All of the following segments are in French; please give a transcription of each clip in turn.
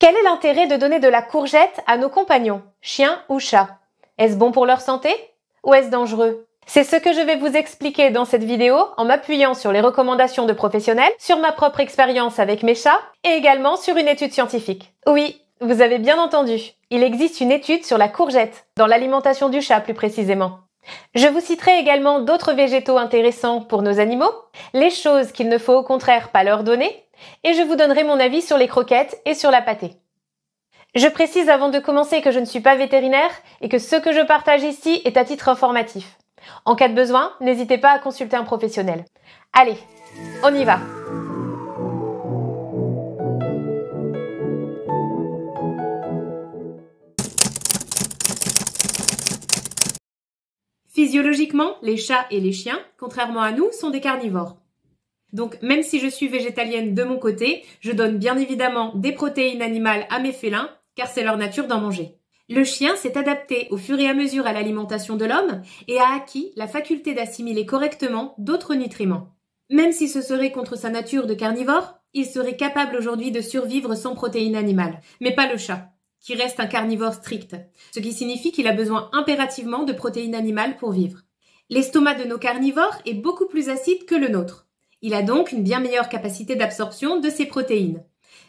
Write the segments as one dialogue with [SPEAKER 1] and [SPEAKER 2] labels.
[SPEAKER 1] Quel est l'intérêt de donner de la courgette à nos compagnons, chiens ou chats Est-ce bon pour leur santé ou est-ce dangereux c'est ce que je vais vous expliquer dans cette vidéo en m'appuyant sur les recommandations de professionnels, sur ma propre expérience avec mes chats et également sur une étude scientifique. Oui, vous avez bien entendu, il existe une étude sur la courgette, dans l'alimentation du chat plus précisément. Je vous citerai également d'autres végétaux intéressants pour nos animaux, les choses qu'il ne faut au contraire pas leur donner, et je vous donnerai mon avis sur les croquettes et sur la pâtée. Je précise avant de commencer que je ne suis pas vétérinaire et que ce que je partage ici est à titre informatif. En cas de besoin, n'hésitez pas à consulter un professionnel. Allez, on y va Physiologiquement, les chats et les chiens, contrairement à nous, sont des carnivores. Donc même si je suis végétalienne de mon côté, je donne bien évidemment des protéines animales à mes félins, car c'est leur nature d'en manger. Le chien s'est adapté au fur et à mesure à l'alimentation de l'homme et a acquis la faculté d'assimiler correctement d'autres nutriments. Même si ce serait contre sa nature de carnivore, il serait capable aujourd'hui de survivre sans protéines animales, mais pas le chat qui reste un carnivore strict, ce qui signifie qu'il a besoin impérativement de protéines animales pour vivre. L'estomac de nos carnivores est beaucoup plus acide que le nôtre. Il a donc une bien meilleure capacité d'absorption de ces protéines.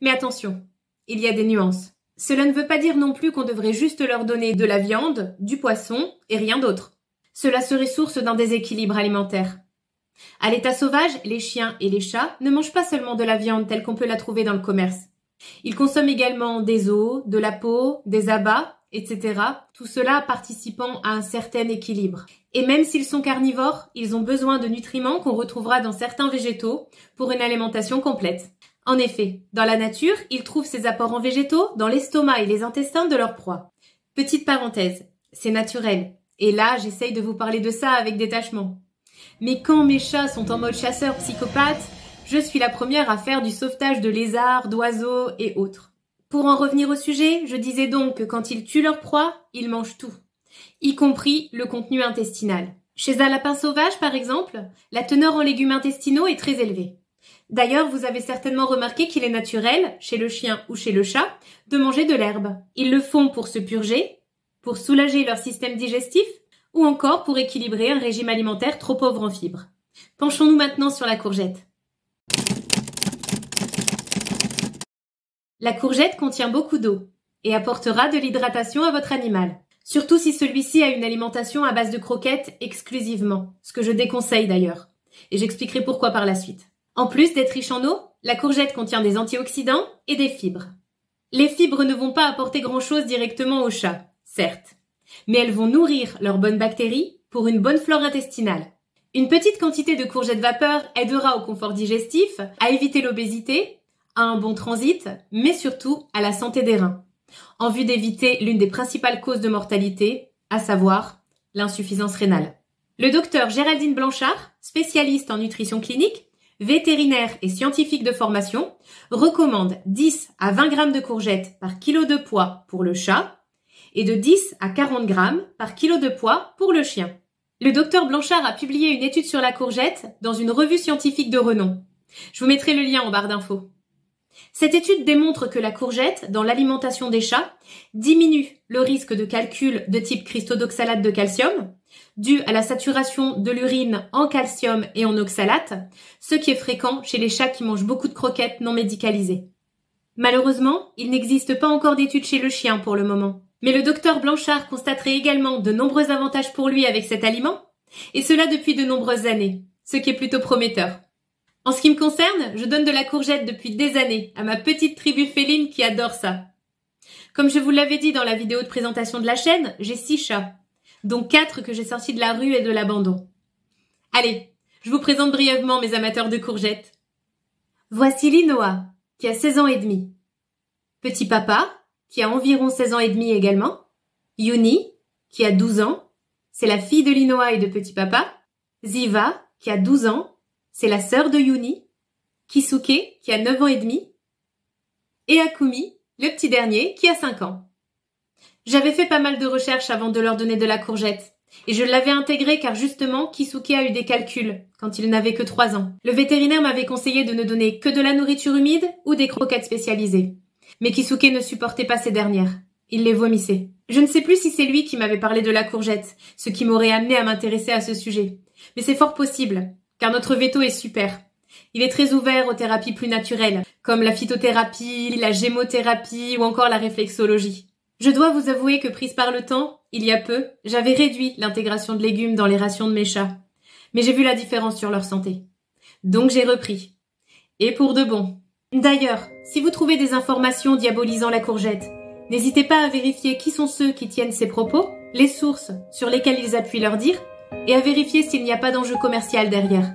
[SPEAKER 1] Mais attention, il y a des nuances. Cela ne veut pas dire non plus qu'on devrait juste leur donner de la viande, du poisson et rien d'autre. Cela serait source d'un déséquilibre alimentaire. À l'état sauvage, les chiens et les chats ne mangent pas seulement de la viande telle qu'on peut la trouver dans le commerce. Ils consomment également des os, de la peau, des abats, etc. Tout cela participant à un certain équilibre. Et même s'ils sont carnivores, ils ont besoin de nutriments qu'on retrouvera dans certains végétaux pour une alimentation complète. En effet, dans la nature, ils trouvent ces apports en végétaux dans l'estomac et les intestins de leur proies. Petite parenthèse, c'est naturel. Et là, j'essaye de vous parler de ça avec détachement. Mais quand mes chats sont en mode chasseur psychopathe, je suis la première à faire du sauvetage de lézards, d'oiseaux et autres. Pour en revenir au sujet, je disais donc que quand ils tuent leur proie, ils mangent tout, y compris le contenu intestinal. Chez un lapin sauvage, par exemple, la teneur en légumes intestinaux est très élevée. D'ailleurs, vous avez certainement remarqué qu'il est naturel, chez le chien ou chez le chat, de manger de l'herbe. Ils le font pour se purger, pour soulager leur système digestif, ou encore pour équilibrer un régime alimentaire trop pauvre en fibres. Penchons-nous maintenant sur la courgette. La courgette contient beaucoup d'eau et apportera de l'hydratation à votre animal. Surtout si celui-ci a une alimentation à base de croquettes exclusivement, ce que je déconseille d'ailleurs. Et j'expliquerai pourquoi par la suite. En plus d'être riche en eau, la courgette contient des antioxydants et des fibres. Les fibres ne vont pas apporter grand-chose directement au chat, certes, mais elles vont nourrir leurs bonnes bactéries pour une bonne flore intestinale. Une petite quantité de courgette vapeur aidera au confort digestif, à éviter l'obésité à un bon transit, mais surtout à la santé des reins, en vue d'éviter l'une des principales causes de mortalité, à savoir l'insuffisance rénale. Le docteur Géraldine Blanchard, spécialiste en nutrition clinique, vétérinaire et scientifique de formation, recommande 10 à 20 grammes de courgettes par kilo de poids pour le chat et de 10 à 40 grammes par kilo de poids pour le chien. Le docteur Blanchard a publié une étude sur la courgette dans une revue scientifique de renom. Je vous mettrai le lien en barre d'infos. Cette étude démontre que la courgette, dans l'alimentation des chats, diminue le risque de calcul de type d'oxalate de calcium, dû à la saturation de l'urine en calcium et en oxalate, ce qui est fréquent chez les chats qui mangent beaucoup de croquettes non médicalisées. Malheureusement, il n'existe pas encore d'études chez le chien pour le moment. Mais le docteur Blanchard constaterait également de nombreux avantages pour lui avec cet aliment, et cela depuis de nombreuses années, ce qui est plutôt prometteur. En ce qui me concerne, je donne de la courgette depuis des années à ma petite tribu féline qui adore ça. Comme je vous l'avais dit dans la vidéo de présentation de la chaîne, j'ai six chats, dont quatre que j'ai sortis de la rue et de l'abandon. Allez, je vous présente brièvement mes amateurs de courgettes. Voici Linoa, qui a 16 ans et demi. Petit Papa, qui a environ 16 ans et demi également. Yuni, qui a 12 ans. C'est la fille de Linoa et de Petit Papa. Ziva, qui a 12 ans c'est la sœur de Yuni, Kisuke, qui a 9 ans et demi, et Akumi, le petit dernier, qui a 5 ans. J'avais fait pas mal de recherches avant de leur donner de la courgette. Et je l'avais intégré car justement, Kisuke a eu des calculs quand il n'avait que 3 ans. Le vétérinaire m'avait conseillé de ne donner que de la nourriture humide ou des croquettes spécialisées. Mais Kisuke ne supportait pas ces dernières. Il les vomissait. Je ne sais plus si c'est lui qui m'avait parlé de la courgette, ce qui m'aurait amené à m'intéresser à ce sujet. Mais c'est fort possible car notre veto est super. Il est très ouvert aux thérapies plus naturelles, comme la phytothérapie, la gémothérapie ou encore la réflexologie. Je dois vous avouer que prise par le temps, il y a peu, j'avais réduit l'intégration de légumes dans les rations de mes chats. Mais j'ai vu la différence sur leur santé. Donc j'ai repris. Et pour de bon. D'ailleurs, si vous trouvez des informations diabolisant la courgette, n'hésitez pas à vérifier qui sont ceux qui tiennent ces propos, les sources sur lesquelles ils appuient leur dire, et à vérifier s'il n'y a pas d'enjeu commercial derrière.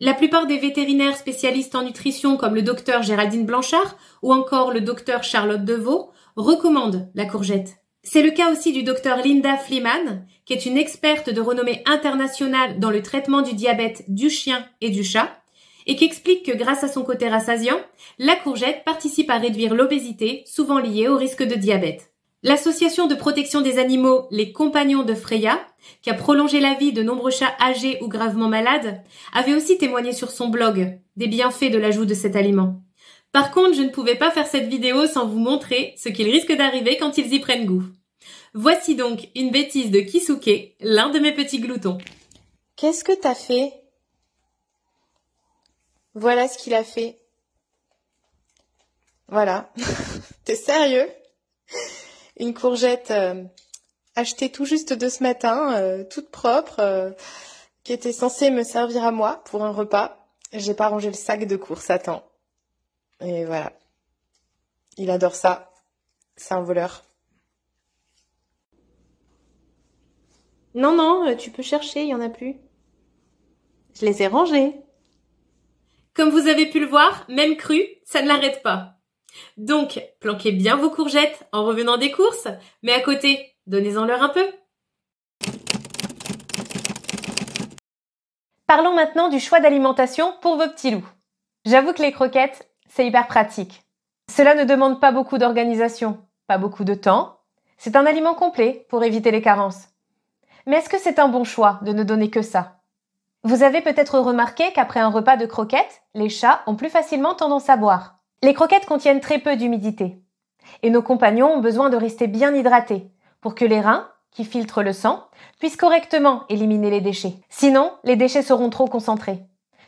[SPEAKER 1] La plupart des vétérinaires spécialistes en nutrition comme le docteur Géraldine Blanchard ou encore le docteur Charlotte Deveau recommandent la courgette. C'est le cas aussi du docteur Linda Fleeman, qui est une experte de renommée internationale dans le traitement du diabète du chien et du chat, et qui explique que grâce à son côté rassasiant, la courgette participe à réduire l'obésité, souvent liée au risque de diabète. L'association de protection des animaux Les Compagnons de Freya, qui a prolongé la vie de nombreux chats âgés ou gravement malades, avait aussi témoigné sur son blog des bienfaits de l'ajout de cet aliment. Par contre, je ne pouvais pas faire cette vidéo sans vous montrer ce qu'il risque d'arriver quand ils y prennent goût. Voici donc une bêtise de Kisuke, l'un de mes petits gloutons. Qu'est-ce que t'as fait Voilà ce qu'il a fait. Voilà. T'es sérieux une courgette euh, achetée tout juste de ce matin, euh, toute propre, euh, qui était censée me servir à moi pour un repas. J'ai pas rangé le sac de course à temps. Et voilà. Il adore ça. C'est un voleur. Non, non, tu peux chercher, il y en a plus. Je les ai rangés. Comme vous avez pu le voir, même cru, ça ne l'arrête pas. Donc, planquez bien vos courgettes en revenant des courses, mais à côté, donnez-en leur un peu. Parlons maintenant du choix d'alimentation pour vos petits loups. J'avoue que les croquettes, c'est hyper pratique. Cela ne demande pas beaucoup d'organisation, pas beaucoup de temps. C'est un aliment complet pour éviter les carences. Mais est-ce que c'est un bon choix de ne donner que ça Vous avez peut-être remarqué qu'après un repas de croquettes, les chats ont plus facilement tendance à boire. Les croquettes contiennent très peu d'humidité et nos compagnons ont besoin de rester bien hydratés pour que les reins, qui filtrent le sang, puissent correctement éliminer les déchets. Sinon, les déchets seront trop concentrés,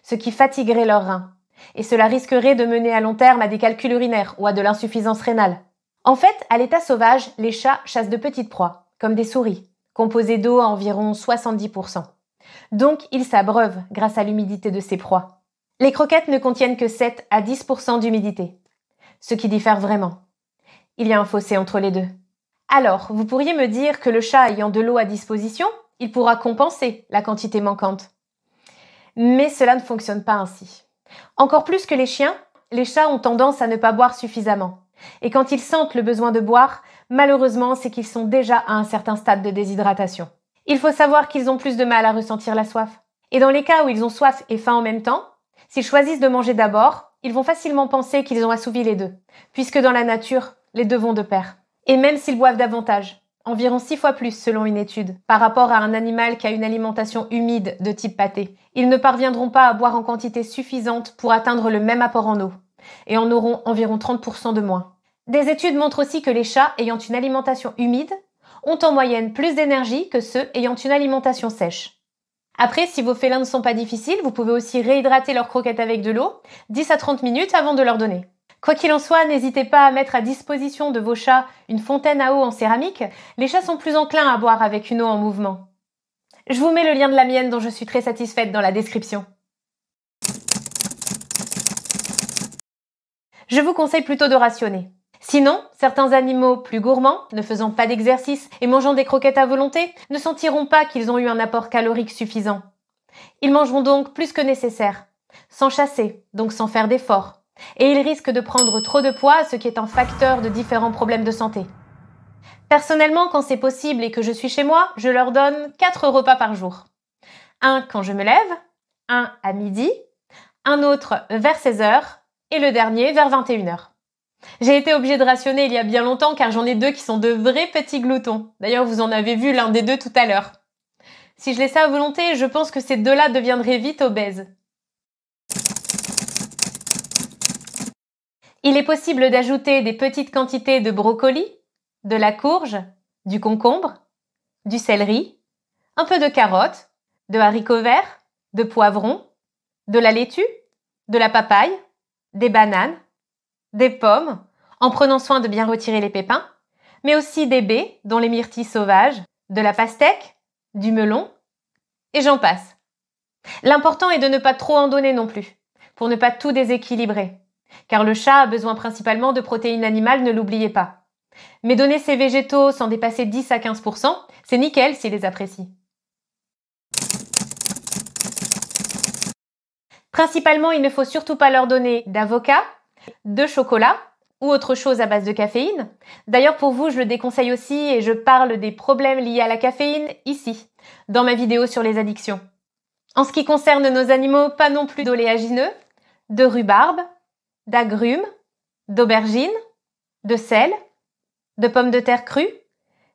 [SPEAKER 1] ce qui fatiguerait leurs reins et cela risquerait de mener à long terme à des calculs urinaires ou à de l'insuffisance rénale. En fait, à l'état sauvage, les chats chassent de petites proies, comme des souris, composées d'eau à environ 70%. Donc, ils s'abreuvent grâce à l'humidité de ces proies. Les croquettes ne contiennent que 7 à 10 d'humidité, ce qui diffère vraiment. Il y a un fossé entre les deux. Alors, vous pourriez me dire que le chat ayant de l'eau à disposition, il pourra compenser la quantité manquante. Mais cela ne fonctionne pas ainsi. Encore plus que les chiens, les chats ont tendance à ne pas boire suffisamment. Et quand ils sentent le besoin de boire, malheureusement, c'est qu'ils sont déjà à un certain stade de déshydratation. Il faut savoir qu'ils ont plus de mal à ressentir la soif. Et dans les cas où ils ont soif et faim en même temps, S'ils choisissent de manger d'abord, ils vont facilement penser qu'ils ont assouvi les deux, puisque dans la nature, les deux vont de pair. Et même s'ils boivent davantage, environ 6 fois plus selon une étude, par rapport à un animal qui a une alimentation humide de type pâté, ils ne parviendront pas à boire en quantité suffisante pour atteindre le même apport en eau, et en auront environ 30% de moins. Des études montrent aussi que les chats ayant une alimentation humide ont en moyenne plus d'énergie que ceux ayant une alimentation sèche. Après, si vos félins ne sont pas difficiles, vous pouvez aussi réhydrater leurs croquettes avec de l'eau, 10 à 30 minutes avant de leur donner. Quoi qu'il en soit, n'hésitez pas à mettre à disposition de vos chats une fontaine à eau en céramique. Les chats sont plus enclins à boire avec une eau en mouvement. Je vous mets le lien de la mienne dont je suis très satisfaite dans la description. Je vous conseille plutôt de rationner. Sinon, certains animaux plus gourmands, ne faisant pas d'exercice et mangeant des croquettes à volonté, ne sentiront pas qu'ils ont eu un apport calorique suffisant. Ils mangeront donc plus que nécessaire, sans chasser, donc sans faire d'efforts, et ils risquent de prendre trop de poids, ce qui est un facteur de différents problèmes de santé. Personnellement, quand c'est possible et que je suis chez moi, je leur donne 4 repas par jour. Un quand je me lève, un à midi, un autre vers 16h et le dernier vers 21h. J'ai été obligée de rationner il y a bien longtemps car j'en ai deux qui sont de vrais petits gloutons. D'ailleurs, vous en avez vu l'un des deux tout à l'heure. Si je ça à volonté, je pense que ces deux-là deviendraient vite obèses. Il est possible d'ajouter des petites quantités de brocoli, de la courge, du concombre, du céleri, un peu de carotte, de haricots verts, de poivrons, de la laitue, de la papaye, des bananes, des pommes, en prenant soin de bien retirer les pépins, mais aussi des baies, dont les myrtilles sauvages, de la pastèque, du melon, et j'en passe. L'important est de ne pas trop en donner non plus, pour ne pas tout déséquilibrer, car le chat a besoin principalement de protéines animales, ne l'oubliez pas. Mais donner ses végétaux sans dépasser 10 à 15%, c'est nickel s'il les apprécie. Principalement, il ne faut surtout pas leur donner d'avocat, de chocolat ou autre chose à base de caféine. D'ailleurs, pour vous, je le déconseille aussi et je parle des problèmes liés à la caféine ici, dans ma vidéo sur les addictions. En ce qui concerne nos animaux, pas non plus d'oléagineux, de rhubarbe, d'agrumes, d'aubergines, de sel, de pommes de terre crues,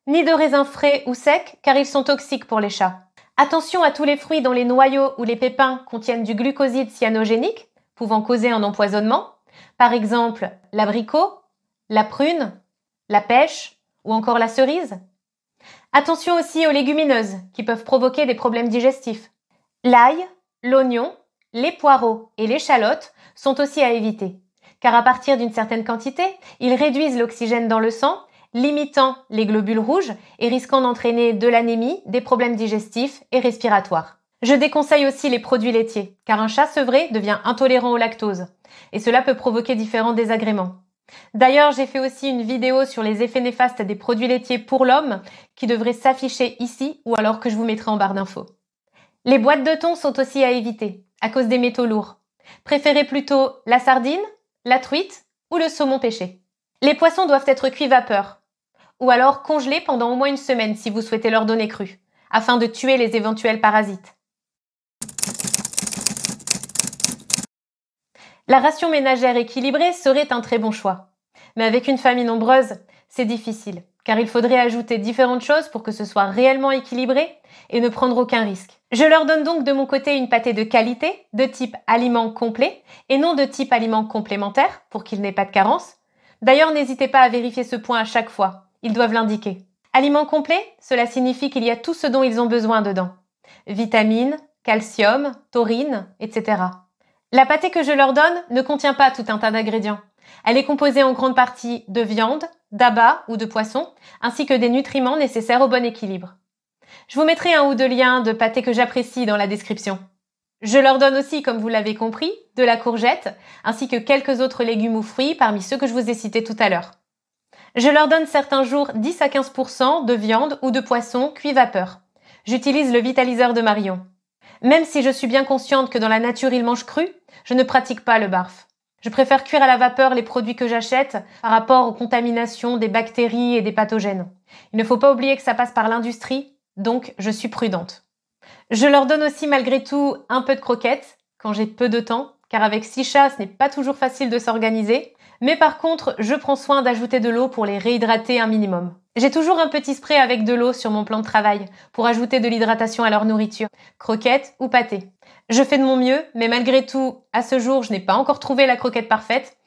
[SPEAKER 1] ni de raisins frais ou secs car ils sont toxiques pour les chats. Attention à tous les fruits dont les noyaux ou les pépins contiennent du glucoside cyanogénique, pouvant causer un empoisonnement. Par exemple, l'abricot, la prune, la pêche ou encore la cerise. Attention aussi aux légumineuses qui peuvent provoquer des problèmes digestifs. L'ail, l'oignon, les poireaux et l'échalote sont aussi à éviter, car à partir d'une certaine quantité, ils réduisent l'oxygène dans le sang, limitant les globules rouges et risquant d'entraîner de l'anémie, des problèmes digestifs et respiratoires. Je déconseille aussi les produits laitiers, car un chat sevré devient intolérant au lactose, et cela peut provoquer différents désagréments. D'ailleurs, j'ai fait aussi une vidéo sur les effets néfastes des produits laitiers pour l'homme, qui devrait s'afficher ici ou alors que je vous mettrai en barre d'infos. Les boîtes de thon sont aussi à éviter, à cause des métaux lourds. Préférez plutôt la sardine, la truite ou le saumon pêché. Les poissons doivent être cuits vapeur, ou alors congelés pendant au moins une semaine si vous souhaitez leur donner cru, afin de tuer les éventuels parasites. La ration ménagère équilibrée serait un très bon choix. Mais avec une famille nombreuse, c'est difficile, car il faudrait ajouter différentes choses pour que ce soit réellement équilibré et ne prendre aucun risque. Je leur donne donc de mon côté une pâtée de qualité, de type aliment complet, et non de type aliment complémentaire, pour qu'il n'ait pas de carence. D'ailleurs, n'hésitez pas à vérifier ce point à chaque fois, ils doivent l'indiquer. Aliment complet, cela signifie qu'il y a tout ce dont ils ont besoin dedans. Vitamines, calcium, taurine, etc. La pâtée que je leur donne ne contient pas tout un tas d'ingrédients. Elle est composée en grande partie de viande, d'abats ou de poisson, ainsi que des nutriments nécessaires au bon équilibre. Je vous mettrai un ou deux liens de pâté que j'apprécie dans la description. Je leur donne aussi, comme vous l'avez compris, de la courgette, ainsi que quelques autres légumes ou fruits parmi ceux que je vous ai cités tout à l'heure. Je leur donne certains jours 10 à 15% de viande ou de poisson cuit vapeur. J'utilise le vitaliseur de Marion. Même si je suis bien consciente que dans la nature ils mangent cru, je ne pratique pas le barf. Je préfère cuire à la vapeur les produits que j'achète par rapport aux contaminations des bactéries et des pathogènes. Il ne faut pas oublier que ça passe par l'industrie, donc je suis prudente. Je leur donne aussi malgré tout un peu de croquettes quand j'ai peu de temps, car avec six chats, ce n'est pas toujours facile de s'organiser. Mais par contre, je prends soin d'ajouter de l'eau pour les réhydrater un minimum. J'ai toujours un petit spray avec de l'eau sur mon plan de travail pour ajouter de l'hydratation à leur nourriture, croquettes ou pâté. Je fais de mon mieux, mais malgré tout, à ce jour, je n'ai pas encore trouvé la croquette parfaite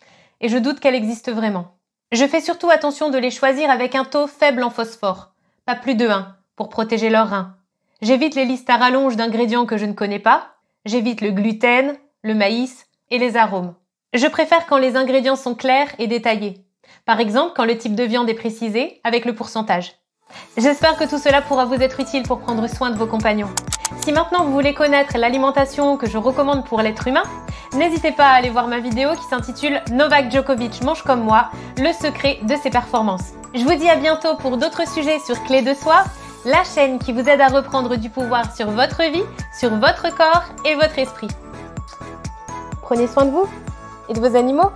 [SPEAKER 1] et je doute qu'elle existe vraiment. Je fais surtout attention de les choisir avec un taux faible en phosphore, pas plus de 1, pour protéger leurs reins. J'évite les listes à rallonge d'ingrédients que je ne connais pas, j'évite le gluten, le maïs et les arômes. Je préfère quand les ingrédients sont clairs et détaillés. Par exemple, quand le type de viande est précisé avec le pourcentage. J'espère que tout cela pourra vous être utile pour prendre soin de vos compagnons. Si maintenant vous voulez connaître l'alimentation que je recommande pour l'être humain, n'hésitez pas à aller voir ma vidéo qui s'intitule Novak Djokovic mange comme moi, le secret de ses performances. Je vous dis à bientôt pour d'autres sujets sur Clé de Soi, la chaîne qui vous aide à reprendre du pouvoir sur votre vie, sur votre corps et votre esprit. Prenez soin de vous et de vos animaux